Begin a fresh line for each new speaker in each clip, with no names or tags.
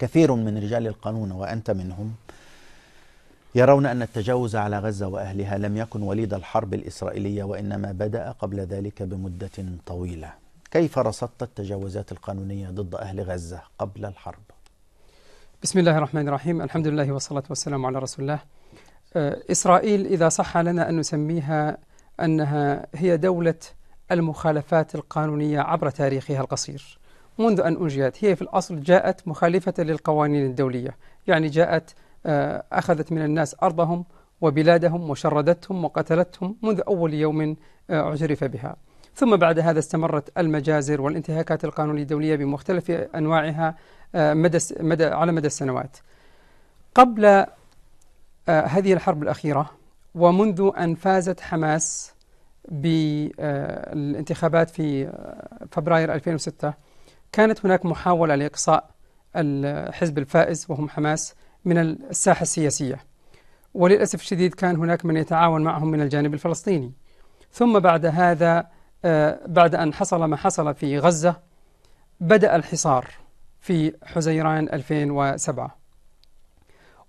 كثير من رجال القانون وأنت منهم يرون أن التجاوز على غزة وأهلها لم يكن وليد الحرب الإسرائيلية وإنما بدأ قبل ذلك بمدة طويلة كيف رصدت التجاوزات القانونية ضد أهل غزة قبل الحرب؟
بسم الله الرحمن الرحيم الحمد لله والصلاة والسلام على رسول الله آه، إسرائيل إذا صح لنا أن نسميها أنها هي دولة المخالفات القانونية عبر تاريخها القصير منذ أن أنشئت هي في الأصل جاءت مخالفة للقوانين الدولية يعني جاءت آه، أخذت من الناس أرضهم وبلادهم وشردتهم وقتلتهم منذ أول يوم اعترف آه، بها ثم بعد هذا استمرت المجازر والانتهاكات القانونية الدولية بمختلف أنواعها آه، مدى مدى على مدى السنوات قبل هذه الحرب الأخيرة ومنذ أن فازت حماس بالانتخابات في فبراير 2006 كانت هناك محاولة لإقصاء الحزب الفائز وهم حماس من الساحة السياسية وللأسف الشديد كان هناك من يتعاون معهم من الجانب الفلسطيني ثم بعد هذا آه، بعد أن حصل ما حصل في غزة بدأ الحصار في حزيران 2007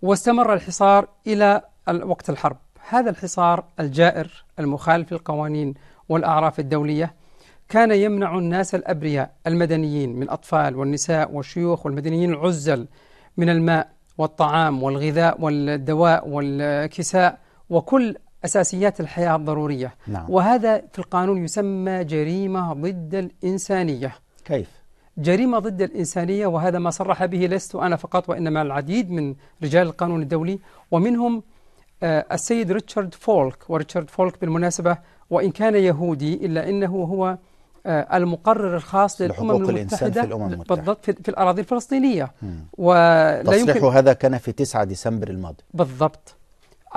واستمر الحصار إلى وقت الحرب هذا الحصار الجائر المخالف للقوانين والأعراف الدولية كان يمنع الناس الأبرياء المدنيين من أطفال والنساء والشيوخ والمدنيين العزل من الماء والطعام والغذاء والدواء والكساء وكل أساسيات الحياة الضرورية نعم. وهذا في القانون يسمى جريمة ضد الإنسانية كيف؟ جريمة ضد الإنسانية وهذا ما صرح به لست أنا فقط وإنما العديد من رجال القانون الدولي ومنهم آه، السيد ريتشارد فولك وريتشارد فولك بالمناسبة وإن كان يهودي إلا إنه هو آه، المقرر الخاص للأمم المتحدة في الأمم المتحدة بالضبط في, الأراضي الفلسطينية ولا تصريح يمكن
هذا كان في 9 ديسمبر الماضي
بالضبط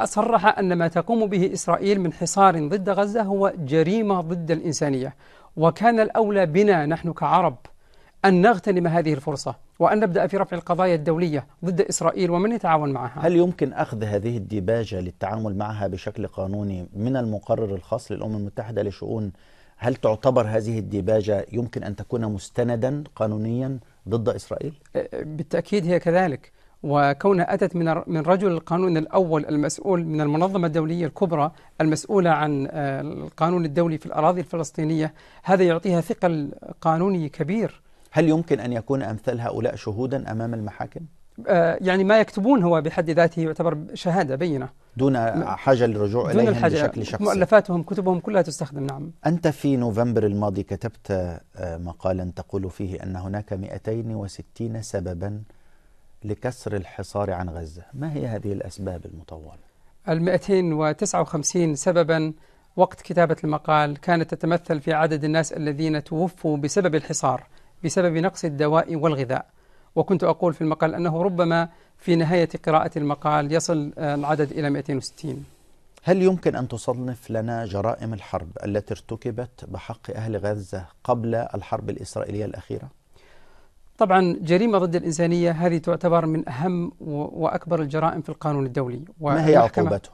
صرح أن ما تقوم به إسرائيل من حصار ضد غزة هو جريمة ضد الإنسانية وكان الأولى بنا نحن كعرب أن نغتنم هذه الفرصة وأن نبدأ في رفع القضايا الدولية ضد إسرائيل ومن يتعاون معها
هل يمكن أخذ هذه الديباجة للتعامل معها بشكل قانوني من المقرر الخاص للأمم المتحدة لشؤون هل تعتبر هذه الديباجة يمكن أن تكون مستندا قانونيا ضد إسرائيل؟
أه، بالتأكيد هي كذلك وكونها أتت من من رجل القانون الأول المسؤول من المنظمة الدولية الكبرى المسؤولة عن أه، القانون الدولي في الأراضي الفلسطينية هذا يعطيها ثقل قانوني كبير هل يمكن أن يكون أمثال هؤلاء شهودا أمام المحاكم؟ آه، يعني ما يكتبون هو بحد ذاته يعتبر شهادة بينة دون
حاجة للرجوع دون إليهم الحاجة بشكل شخصي
مؤلفاتهم كتبهم كلها تستخدم نعم
أنت في نوفمبر الماضي كتبت آه، مقالا تقول فيه أن هناك 260 سببا لكسر الحصار عن غزة ما هي هذه الأسباب المطولة؟
ال 259 سببا وقت كتابة المقال كانت تتمثل في عدد الناس الذين توفوا بسبب الحصار بسبب نقص الدواء والغذاء وكنت أقول في المقال أنه ربما في نهاية قراءة المقال يصل آه، العدد إلى 260
هل يمكن أن تصنف لنا جرائم الحرب التي ارتكبت بحق أهل غزة قبل الحرب الإسرائيلية الأخيرة؟
طبعا جريمة ضد الإنسانية هذه تعتبر من أهم وأكبر الجرائم في القانون الدولي ما هي عقوبته؟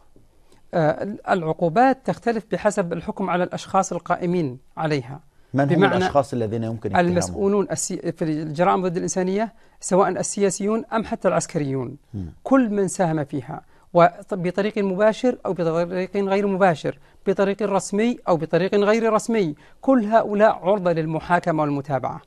آه، العقوبات تختلف بحسب الحكم على الأشخاص القائمين عليها من هم الأشخاص الذين يمكن اتهامهم؟ المسؤولون السي... في الجرائم ضد الإنسانية سواء السياسيون أم حتى العسكريون م. كل من ساهم فيها وبطريق مباشر أو بطريق غير مباشر بطريق رسمي أو بطريق غير رسمي كل هؤلاء عرضة للمحاكمة والمتابعة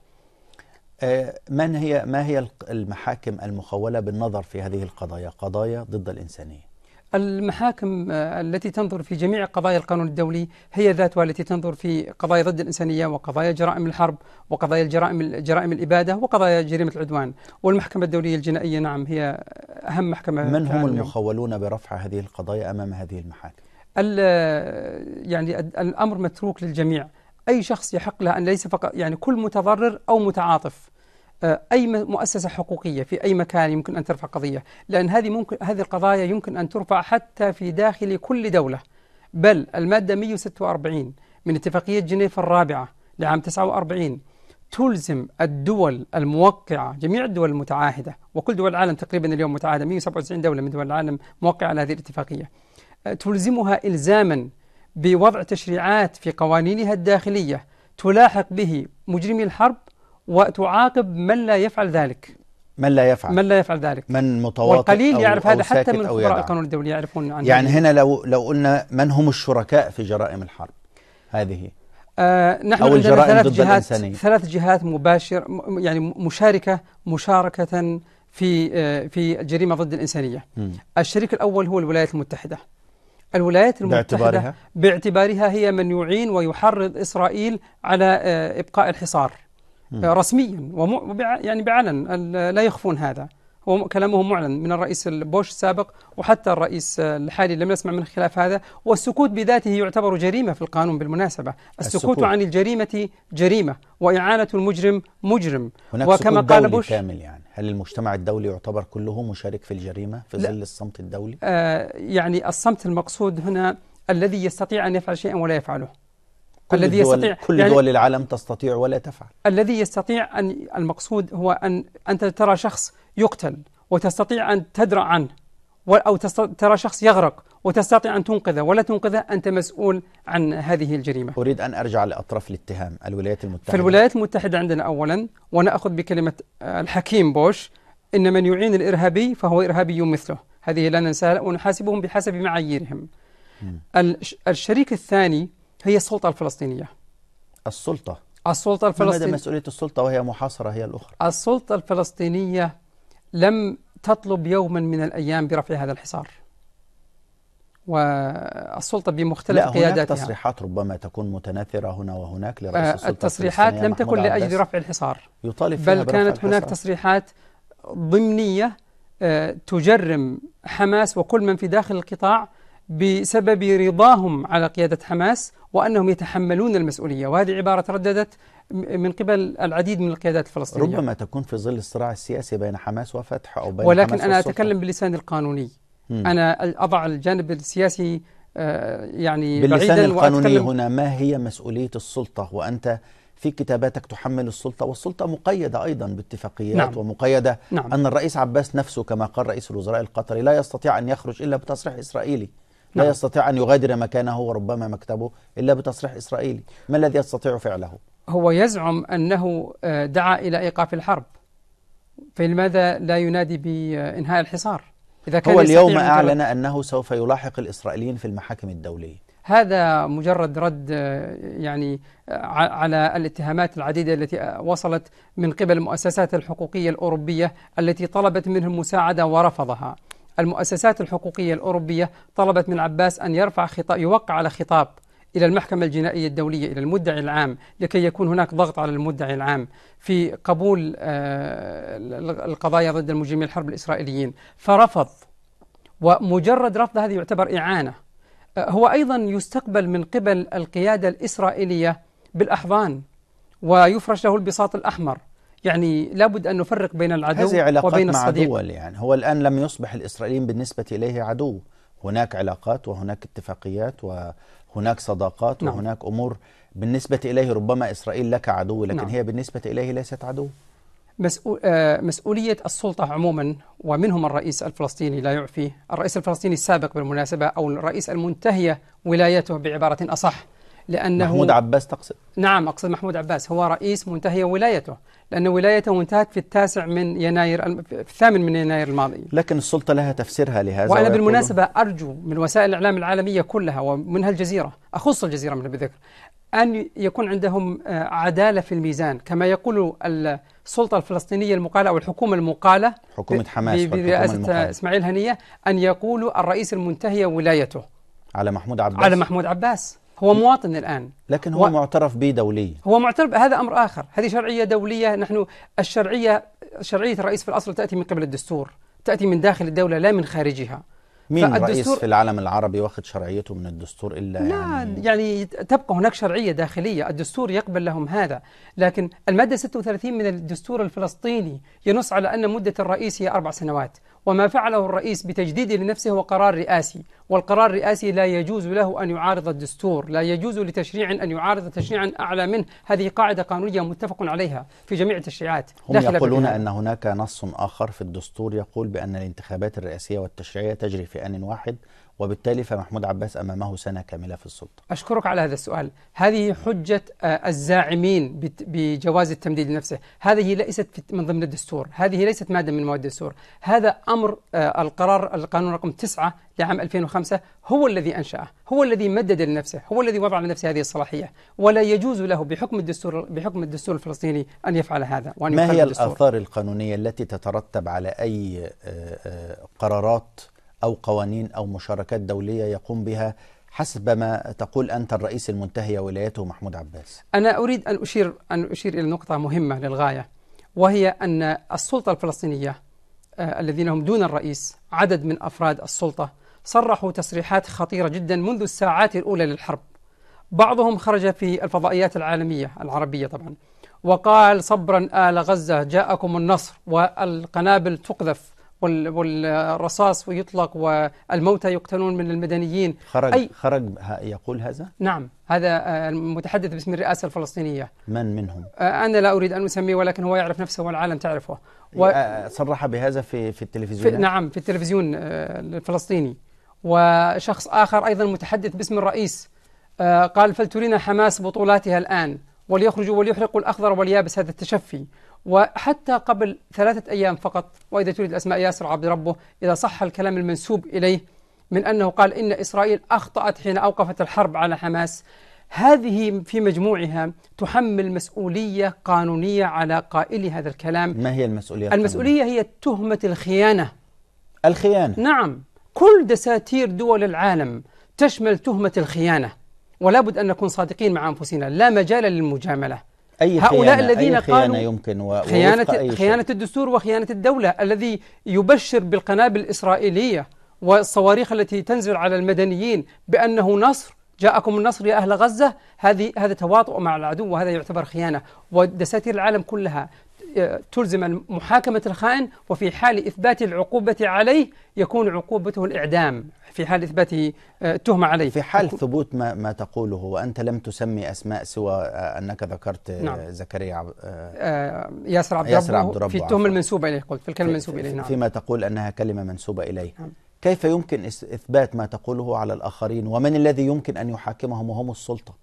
آه، من هي ما هي المحاكم المخولة بالنظر في هذه القضايا قضايا ضد الإنسانية
المحاكم آه، التي تنظر في جميع قضايا القانون الدولي هي ذاتها التي تنظر في قضايا ضد الإنسانية وقضايا جرائم الحرب وقضايا الجرائم جرائم الإبادة وقضايا جريمة العدوان والمحكمة الدولية الجنائية نعم هي أهم محكمة من هم
المخولون برفع هذه القضايا أمام هذه المحاكم؟
يعني الأمر متروك للجميع أي شخص يحق له أن ليس فقط يعني كل متضرر أو متعاطف اي مؤسسه حقوقيه في اي مكان يمكن ان ترفع قضيه لان هذه ممكن هذه القضايا يمكن ان ترفع حتى في داخل كل دوله بل الماده 146 من اتفاقيه جنيف الرابعه لعام 49 تلزم الدول الموقعة جميع الدول المتعاهدة وكل دول العالم تقريبا اليوم متعاهدة 197 دولة من دول العالم موقعة على هذه الاتفاقية تلزمها إلزاما بوضع تشريعات في قوانينها الداخلية تلاحق به مجرمي الحرب وتعاقب من لا يفعل ذلك من لا
يفعل من لا يفعل ذلك من متواطئ والقليل يعرف هذا حتى من خبراء القانون الدولي يعرفون عن يعني هنا لو لو قلنا من هم الشركاء في جرائم الحرب هذه آه نحن أو عندنا ثلاث ضد جهات الإنسانية.
ثلاث جهات مباشر يعني مشاركة مشاركة في آه في جريمة ضد الإنسانية م. الشريك الأول هو الولايات المتحدة الولايات المتحدة باعتبارها, باعتبارها هي من يعين ويحرض إسرائيل على آه إبقاء الحصار آه، رسميا ومع يعني بعلن لا يخفون هذا هو كلامه معلن من الرئيس بوش السابق وحتى الرئيس الحالي لم نسمع من خلاف هذا والسكوت بذاته يعتبر جريمة في القانون بالمناسبة السكوت, السكوت. عن الجريمة جريمة وإعانة المجرم مجرم هناك وكما سكوت قال دولي بوش كامل
يعني هل المجتمع الدولي يعتبر كله مشارك في الجريمة في ظل الصمت الدولي؟
آه يعني الصمت المقصود هنا الذي يستطيع أن يفعل شيئا ولا يفعله كل الذي الدول يستطيع كل يعني دول
العالم تستطيع ولا تفعل
الذي يستطيع أن المقصود هو أن أنت ترى شخص يقتل وتستطيع أن تدرى عنه أو ترى شخص يغرق وتستطيع أن تنقذه ولا تنقذه أنت مسؤول عن هذه الجريمة أريد أن أرجع لأطراف
الاتهام الولايات المتحدة في
الولايات المتحدة عندنا أولا ونأخذ بكلمة آه، الحكيم بوش إن من يعين الإرهابي فهو إرهابي مثله هذه لا ننساها ونحاسبهم بحسب معاييرهم الشريك الثاني هي السلطة الفلسطينية السلطة السلطة الفلسطينية ماذا مسؤولية
السلطة وهي محاصرة هي الأخرى
السلطة الفلسطينية لم تطلب يوما من الأيام برفع هذا الحصار والسلطة بمختلف لا قياداتها هناك
تصريحات ربما تكون متناثرة هنا وهناك لرئيس آه، السلطة التصريحات لم تكن لأجل رفع الحصار يطالب فيها بل كانت هناك
تصريحات ضمنية آه، تجرم حماس وكل من في داخل القطاع بسبب رضاهم على قيادة حماس وأنهم يتحملون المسؤولية وهذه عبارة ترددت من قبل العديد من القيادات الفلسطينية ربما
تكون في ظل الصراع السياسي بين حماس وفتح أو بين ولكن حماس أنا والسلطة. أتكلم
باللسان القانوني م. أنا أضع الجانب السياسي آه، يعني باللسان القانوني هنا
ما هي مسؤولية السلطة وأنت في كتاباتك تحمل السلطة والسلطة مقيدة أيضا باتفاقيات نعم. ومقيدة نعم. أن الرئيس عباس نفسه كما قال رئيس الوزراء القطري لا يستطيع أن يخرج إلا بتصريح إسرائيلي لا نعم. يستطيع أن يغادر مكانه وربما مكتبه إلا بتصريح إسرائيلي ما الذي يستطيع فعله؟
هو يزعم أنه آه، دعا إلى إيقاف الحرب فلماذا لا ينادي بإنهاء الحصار؟ إذا كان هو اليوم أعلن
أنه سوف يلاحق الإسرائيليين في المحاكم الدولية
هذا مجرد رد آه، يعني آه، على الاتهامات العديدة التي وصلت من قبل المؤسسات الحقوقية الأوروبية التي طلبت منه المساعدة ورفضها المؤسسات الحقوقية الأوروبية طلبت من عباس أن يرفع خطاب يوقع على خطاب إلى المحكمة الجنائية الدولية إلى المدعي العام لكي يكون هناك ضغط على المدعي العام في قبول آه، القضايا ضد المجرمين الحرب الإسرائيليين فرفض ومجرد رفض هذا يعتبر إعانة آه، هو أيضا يستقبل من قبل القيادة الإسرائيلية بالأحضان ويفرش له البساط الأحمر يعني لابد أن نفرق بين العدو هذه علاقات وبين مع الصديق.
دول يعني هو الآن لم يصبح الإسرائيليين بالنسبة إليه عدو هناك علاقات وهناك اتفاقيات وهناك صداقات نعم. وهناك أمور بالنسبة إليه ربما إسرائيل لك عدو لكن نعم. هي بالنسبة إليه ليست عدو
آه، مسؤولية السلطة عموما ومنهم الرئيس الفلسطيني لا يعفي الرئيس الفلسطيني السابق بالمناسبة أو الرئيس المنتهية ولايته بعبارة أصح لأنه محمود
عباس تقصد
نعم أقصد محمود عباس هو رئيس منتهية ولايته لأن ولايته انتهت في التاسع من يناير في الثامن من يناير الماضي
لكن السلطة لها تفسيرها لهذا وأنا بالمناسبة
أرجو من وسائل الإعلام العالمية كلها ومنها الجزيرة أخص الجزيرة من بذكر أن يكون عندهم آه، عدالة في الميزان كما يقول السلطة الفلسطينية المقالة أو الحكومة المقالة حكومة حماس برئاسة إسماعيل هنية أن يقول الرئيس المنتهية ولايته على محمود عباس على محمود عباس هو مواطن الآن
لكن هو و... معترف به دوليا
هو معترف هذا أمر آخر هذه شرعية دولية نحن الشرعية شرعية الرئيس في الأصل تأتي من قبل الدستور تأتي من داخل الدولة لا من خارجها مين رئيس في
العالم العربي واخذ شرعيته من الدستور إلا لا
يعني, يعني تبقى هناك شرعية داخلية الدستور يقبل لهم هذا لكن المادة 36 من الدستور الفلسطيني ينص على أن مدة الرئيس هي أربع سنوات وما فعله الرئيس بتجديد لنفسه هو قرار رئاسي والقرار الرئاسي لا يجوز له أن يعارض الدستور لا يجوز لتشريع أن يعارض تشريعا أعلى منه هذه قاعدة قانونية متفق عليها في جميع التشريعات هم يقولون أن
هناك نص آخر في الدستور يقول بأن الانتخابات الرئاسية والتشريعية تجري في آن واحد وبالتالي فمحمود عباس امامه سنه كامله في السلطه.
اشكرك على هذا السؤال، هذه حجه آه، الزاعمين بجواز التمديد لنفسه، هذه ليست من ضمن الدستور، هذه ليست ماده من مواد الدستور، هذا امر آه، القرار القانون رقم تسعه لعام 2005 هو الذي انشاه، هو الذي مدد لنفسه، هو الذي وضع لنفسه هذه الصلاحيه، ولا يجوز له بحكم الدستور بحكم الدستور الفلسطيني ان يفعل هذا وان ما هي الاثار
القانونيه التي تترتب على اي آه، قرارات أو قوانين أو مشاركات دولية يقوم بها حسب ما تقول أنت الرئيس المنتهي ولايته محمود عباس
أنا أريد أن أشير, أن أشير إلى نقطة مهمة للغاية وهي أن السلطة الفلسطينية آه، الذين هم دون الرئيس عدد من أفراد السلطة صرحوا تصريحات خطيرة جدا منذ الساعات الأولى للحرب بعضهم خرج في الفضائيات العالمية العربية طبعا وقال صبرا آل غزة جاءكم النصر والقنابل تقذف والرصاص ويطلق والموتى يقتلون من المدنيين خرج أي
خرج يقول هذا؟
نعم هذا آه، المتحدث باسم الرئاسة الفلسطينية من منهم؟ آه، أنا لا أريد أن أسميه ولكن هو يعرف نفسه والعالم تعرفه و... آه،
صرح بهذا في في التلفزيون؟ في نعم
في التلفزيون الفلسطيني وشخص آخر أيضا متحدث باسم الرئيس قال فلترينا حماس بطولاتها الآن وليخرجوا وليحرقوا الأخضر واليابس هذا التشفي وحتى قبل ثلاثة أيام فقط وإذا تريد الأسماء ياسر عبد ربه إذا صح الكلام المنسوب إليه من أنه قال إن إسرائيل أخطأت حين أوقفت الحرب على حماس هذه في مجموعها تحمل مسؤولية قانونية على قائل هذا الكلام ما هي المسؤولية؟ المسؤولية هي تهمة الخيانة الخيانة نعم كل دساتير دول العالم تشمل تهمة الخيانة ولا بد أن نكون صادقين مع أنفسنا لا مجال للمجاملة أي هؤلاء خيانة الذين أي خيانة قالوا يمكن و... خيانة, خيانة الدستور وخيانة الدولة الذي يبشر بالقنابل الإسرائيلية والصواريخ التي تنزل على المدنيين بأنه نصر جاءكم النصر يا أهل غزة هذه هذا تواطؤ مع العدو وهذا يعتبر خيانة ودساتير العالم كلها تلزم محاكمة الخائن وفي حال إثبات العقوبة عليه يكون عقوبته الإعدام في حال إثباته آه،
التهمة عليه في حال ثبوت ما, ما تقوله وأنت لم تسمي أسماء سوى آه، أنك ذكرت آه، نعم. زكريا عب...
ياسر عبد, ياسر عبد ربه في التهمة المنسوبة إليه قلت في الكلمة المنسوبة إليه نعم. فيما
تقول أنها كلمة منسوبة إليه نعم. كيف يمكن إثبات ما تقوله على الآخرين ومن الذي يمكن أن يحاكمهم وهم السلطة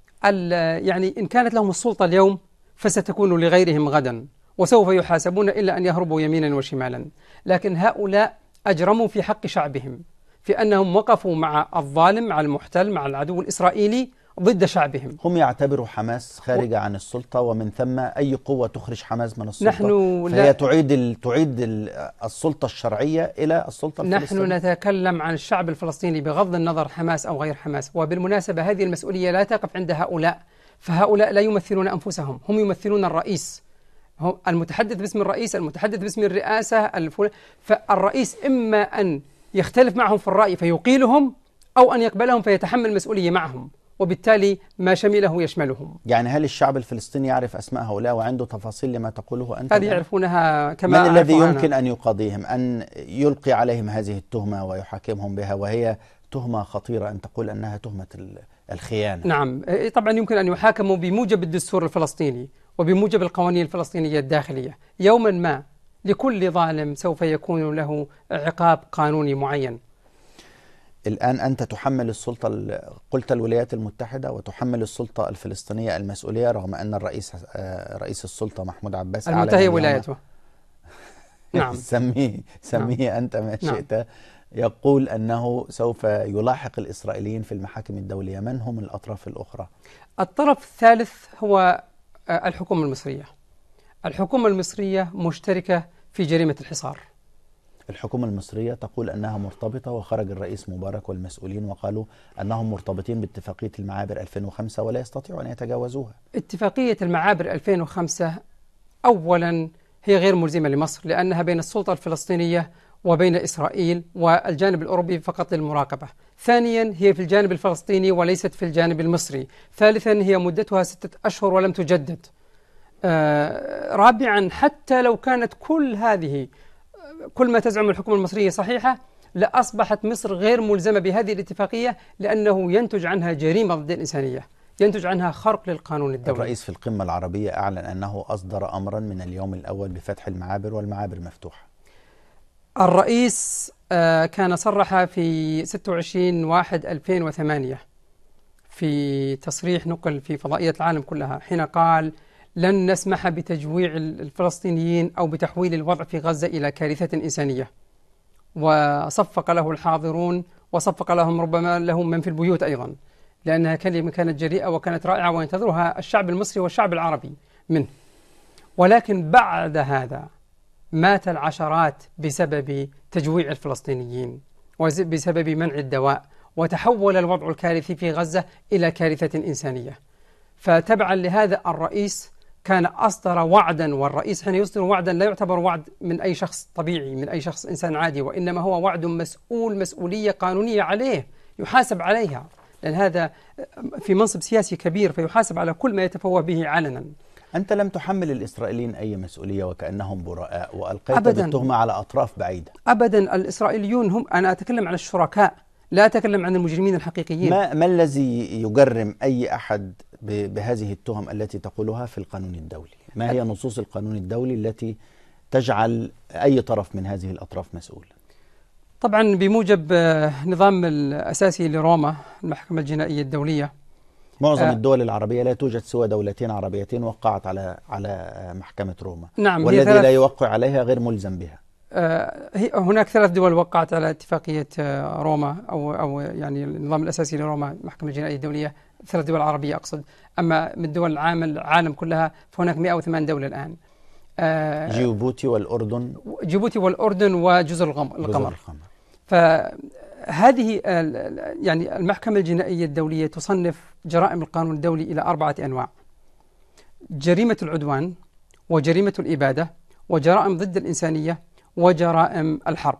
يعني إن كانت لهم السلطة اليوم فستكون لغيرهم غدا وسوف يحاسبون إلا أن يهربوا يمينا وشمالا لكن هؤلاء أجرموا في حق شعبهم في أنهم وقفوا مع الظالم مع المحتل مع العدو الإسرائيلي ضد شعبهم هم يعتبروا حماس خارجة و... عن السلطة
ومن ثم أي قوة تخرج حماس من السلطة نحن فهي لا... تعيد ال... تعيد ال... السلطة الشرعية إلى السلطة الفلسطينية نحن
نتكلم عن الشعب الفلسطيني بغض النظر حماس أو غير حماس وبالمناسبة هذه المسؤولية لا تقف عند هؤلاء فهؤلاء لا يمثلون أنفسهم هم يمثلون الرئيس هو المتحدث باسم الرئيس المتحدث باسم الرئاسة فالرئيس إما أن يختلف معهم في الرأي فيقيلهم أو أن يقبلهم فيتحمل مسؤولية معهم وبالتالي ما شمله يشملهم يعني هل
الشعب الفلسطيني يعرف أسماء هؤلاء وعنده تفاصيل لما تقوله أنت؟ هذه
يعرفونها كما من الذي يمكن أنا.
أن يقاضيهم أن يلقي عليهم هذه التهمة ويحاكمهم بها وهي تهمة خطيرة أن تقول أنها تهمة الخيانة
نعم إيه، طبعا يمكن أن يحاكموا بموجب الدستور الفلسطيني وبموجب القوانين الفلسطينية الداخلية يوما ما لكل ظالم سوف يكون له عقاب قانوني معين
الآن أنت تحمل السلطة قلت الولايات المتحدة وتحمل السلطة الفلسطينية المسؤولية رغم أن الرئيس آه، رئيس السلطة محمود عباس المنتهي ولايته نعم سميه سميه نعم. أنت ما نعم. شئت نعم. يقول أنه سوف يلاحق الإسرائيليين في
المحاكم الدولية من هم الأطراف الأخرى؟ الطرف الثالث هو آه، الحكومة المصرية الحكومة المصرية مشتركة في جريمة الحصار
الحكومة المصرية تقول أنها مرتبطة وخرج الرئيس مبارك والمسؤولين وقالوا أنهم مرتبطين باتفاقية المعابر 2005 ولا يستطيعوا أن يتجاوزوها
اتفاقية المعابر 2005 أولا هي غير ملزمة لمصر لأنها بين السلطة الفلسطينية وبين إسرائيل والجانب الأوروبي فقط للمراقبة ثانيا هي في الجانب الفلسطيني وليست في الجانب المصري ثالثا هي مدتها ستة أشهر ولم تجدد آه رابعا حتى لو كانت كل هذه كل ما تزعم الحكومة المصرية صحيحة لأصبحت مصر غير ملزمة بهذه الاتفاقية لأنه ينتج عنها جريمة ضد الإنسانية ينتج عنها خرق للقانون الدولي الرئيس
في القمة العربية أعلن أنه أصدر أمرا من اليوم الأول بفتح المعابر والمعابر مفتوحة
الرئيس آه، كان صرح في 26 واحد 2008 في تصريح نقل في فضائية العالم كلها حين قال لن نسمح بتجويع الفلسطينيين أو بتحويل الوضع في غزة إلى كارثة إنسانية وصفق له الحاضرون وصفق لهم ربما لهم من في البيوت أيضا لأنها كلمة كانت جريئة وكانت رائعة وينتظرها الشعب المصري والشعب العربي منه ولكن بعد هذا مات العشرات بسبب تجويع الفلسطينيين وبسبب منع الدواء وتحول الوضع الكارثي في غزة إلى كارثة إنسانية فتبعا لهذا الرئيس كان أصدر وعدا والرئيس حين يصدر وعدا لا يعتبر وعد من أي شخص طبيعي من أي شخص إنسان عادي وإنما هو وعد مسؤول مسؤولية قانونية عليه يحاسب عليها لأن هذا في منصب سياسي كبير فيحاسب على كل ما يتفوه به علنا
أنت لم تحمل الإسرائيليين أي مسؤولية وكأنهم براء وألقيت أبداً بالتهمة على أطراف بعيدة
أبدا الإسرائيليون هم أنا أتكلم عن الشركاء لا أتكلم عن المجرمين الحقيقيين ما,
ما الذي يجرم أي أحد بهذه التهم التي تقولها في القانون الدولي ما هي نصوص القانون الدولي التي تجعل أي طرف من هذه الأطراف مسؤول
طبعا بموجب آه، نظام الأساسي لروما المحكمة الجنائية الدولية معظم آه
الدول العربية لا توجد سوى دولتين عربيتين وقعت على على محكمة روما نعم والذي لا يوقع عليها غير ملزم بها
آه، هناك ثلاث دول وقعت على اتفاقية آه، روما أو أو يعني النظام الأساسي لروما المحكمة الجنائية الدولية ثلاث دول عربية أقصد أما من الدول العامة العالم كلها فهناك 108 دولة الآن آه، جيبوتي
والأردن
جيبوتي والأردن وجزر القمر جزر القمر هذه آه، يعني المحكمة الجنائية الدولية تصنف جرائم القانون الدولي إلى أربعة أنواع جريمة العدوان وجريمة الإبادة وجرائم ضد الإنسانية وجرائم الحرب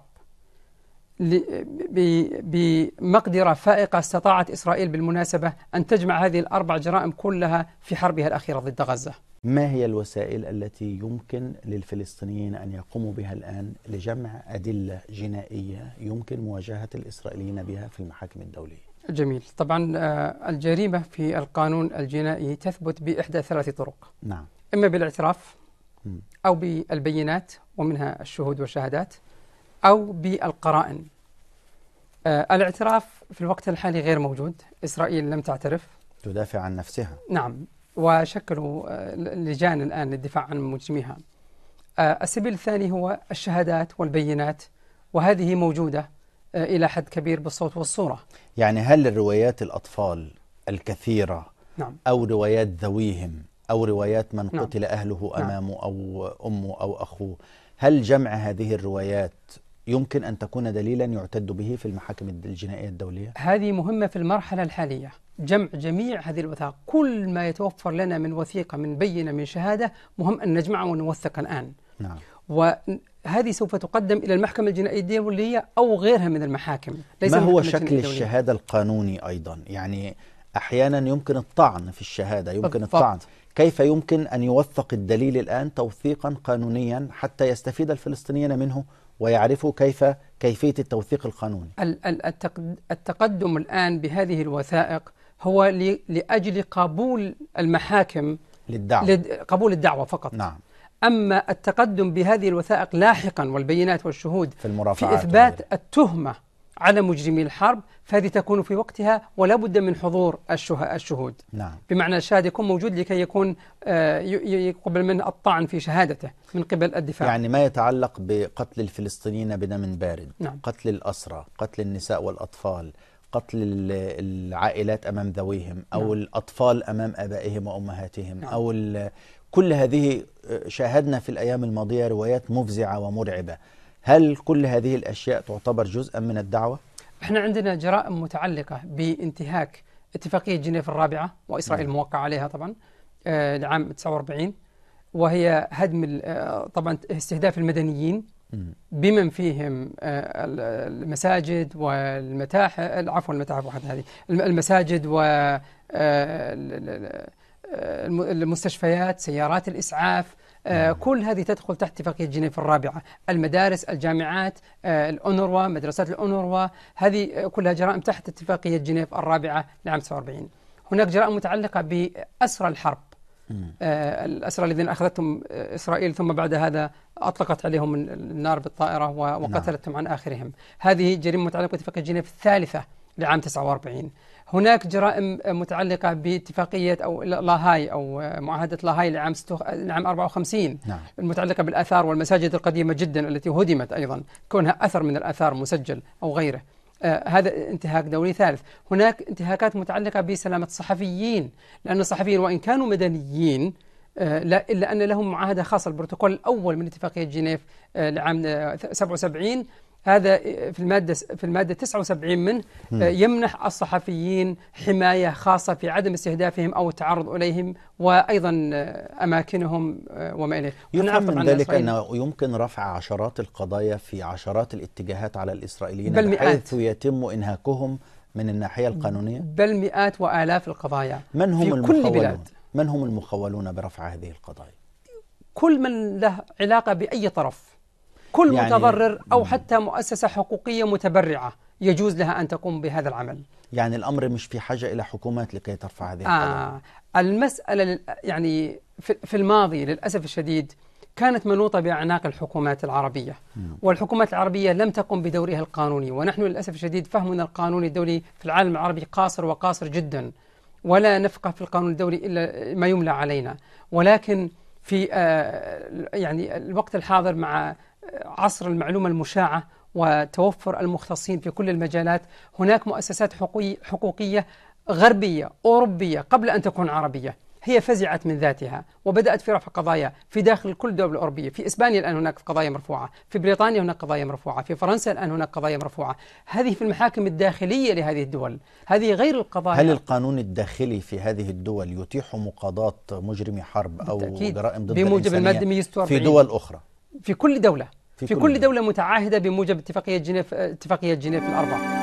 بمقدرة فائقة استطاعت إسرائيل بالمناسبة أن تجمع هذه الأربع جرائم كلها في حربها الأخيرة ضد غزة
ما هي الوسائل التي يمكن للفلسطينيين أن يقوموا بها الآن لجمع أدلة جنائية يمكن مواجهة الإسرائيليين بها في المحاكم الدولية؟
جميل طبعا آه، الجريمة في القانون الجنائي تثبت بإحدى ثلاث طرق نعم إما بالاعتراف أو بالبينات ومنها الشهود والشهادات أو بالقرائن آه، الاعتراف في الوقت الحالي غير موجود إسرائيل لم تعترف
تدافع عن نفسها
نعم وشكلوا آه، لجان الآن للدفاع عن مجرميها آه، السبيل الثاني هو الشهادات والبينات وهذه موجودة آه، إلى حد كبير بالصوت والصورة
يعني هل روايات الأطفال الكثيرة نعم. أو روايات ذويهم أو روايات من نعم. قتل أهله نعم. أمامه نعم. أو أمه أو أخوه هل جمع هذه الروايات يمكن أن تكون دليلا يعتد به في المحاكم الجنائية الدولية؟
هذه مهمة في المرحلة الحالية جمع جميع هذه الوثائق كل ما يتوفر لنا من وثيقة من بينة من شهادة مهم أن نجمعه ونوثق الآن نعم. وهذه سوف تقدم إلى المحكمة الجنائية الدولية أو غيرها من المحاكم ليس ما هو شكل الشهادة
القانوني أيضا؟ يعني أحيانا يمكن الطعن في الشهادة يمكن بالضبط. الطعن كيف يمكن أن يوثق الدليل الآن توثيقا قانونيا حتى يستفيد الفلسطينيين منه ويعرفوا كيف كيفية التوثيق القانوني
التقدم الآن بهذه الوثائق هو لأجل قبول المحاكم للدعوة قبول الدعوة فقط نعم أما التقدم بهذه الوثائق لاحقا والبينات والشهود في, المرافعات في إثبات التهمة على مجرمي الحرب فهذه تكون في وقتها ولا بد من حضور الشهود نعم. بمعنى الشاهد يكون موجود لكي يكون آه، يقبل منه الطعن في شهادته من قبل الدفاع يعني
ما يتعلق بقتل الفلسطينيين بدم بارد نعم. قتل الأسرى قتل النساء والأطفال قتل العائلات أمام ذويهم نعم. أو نعم. الأطفال أمام أبائهم وأمهاتهم نعم. أو كل هذه آه، شاهدنا في الأيام الماضية روايات مفزعة ومرعبة هل كل هذه الأشياء تعتبر جزءا من الدعوة؟
احنا عندنا جرائم متعلقة بانتهاك اتفاقية جنيف الرابعة وإسرائيل نعم. موقع عليها طبعا آه، لعام 49 وهي هدم آه، طبعا استهداف المدنيين بمن فيهم آه، المساجد والمتاحف عفوا المتاحف واحد هذه المساجد و المستشفيات سيارات الإسعاف آه، نعم. كل هذه تدخل تحت اتفاقية جنيف الرابعة المدارس الجامعات آه، الأونروا مدرسات الأونروا هذه آه، كلها جرائم تحت اتفاقية جنيف الرابعة لعام 49 هناك جرائم متعلقة بأسرى الحرب الأسرى الذين أخذتهم إسرائيل ثم بعد هذا أطلقت عليهم النار بالطائرة نعم. وقتلتهم عن آخرهم هذه جريمة متعلقة باتفاقية جنيف الثالثة لعام 49 هناك جرائم متعلقة باتفاقية أو لاهاي أو معاهدة لاهاي لعام ستوخ... لعام 54 نعم. المتعلقة بالآثار والمساجد القديمة جدا التي هدمت أيضا كونها أثر من الآثار مسجل أو غيره آه هذا انتهاك دولي ثالث هناك انتهاكات متعلقة بسلامة الصحفيين لأن الصحفيين وإن كانوا مدنيين آه، لا إلا أن لهم معاهدة خاصة البروتوكول الأول من اتفاقية جنيف آه، لعام 77 آه، هذا في المادة في المادة 79 منه آه، يمنح الصحفيين حماية خاصة في عدم استهدافهم أو التعرض إليهم وأيضا آه، أماكنهم آه، وما إليه يفهم من ذلك أنه
يمكن رفع عشرات القضايا في عشرات الاتجاهات على الإسرائيليين بل مئات حيث يتم إنهاكهم من الناحية القانونية
بل مئات وآلاف القضايا من هم في كل بلاد
من هم المخولون برفع هذه القضايا؟
كل من له علاقة بأي طرف
كل يعني متضرر
أو حتى مؤسسة حقوقية متبرعة يجوز لها أن تقوم بهذا العمل
يعني الأمر مش في حاجة إلى حكومات لكي ترفع هذه آه
المسألة يعني في الماضي للأسف الشديد كانت منوطة بأعناق الحكومات العربية والحكومات العربية لم تقم بدورها القانوني ونحن للأسف الشديد فهمنا القانون الدولي في العالم العربي قاصر وقاصر جدا ولا نفقه في القانون الدولي إلا ما يملى علينا ولكن في آه، يعني الوقت الحاضر مع عصر المعلومة المشاعة وتوفر المختصين في كل المجالات هناك مؤسسات حقوقي حقوقية غربية أوروبية قبل أن تكون عربية هي فزعت من ذاتها وبدأت في رفع قضايا في داخل كل دول الأوروبية في إسبانيا الآن هناك قضايا مرفوعة في بريطانيا هناك قضايا مرفوعة في فرنسا الآن هناك قضايا مرفوعة هذه في المحاكم الداخلية لهذه الدول هذه غير القضايا هل
القانون الداخلي في هذه الدول يتيح مقاضاة مجرمي حرب أو جرائم ضد الإنسانية المادة في دول أخرى
في كل دولة في, في كل, كل دولة متعاهدة بموجب اتفاقية جنيف اتفاقية جنيف الأربعة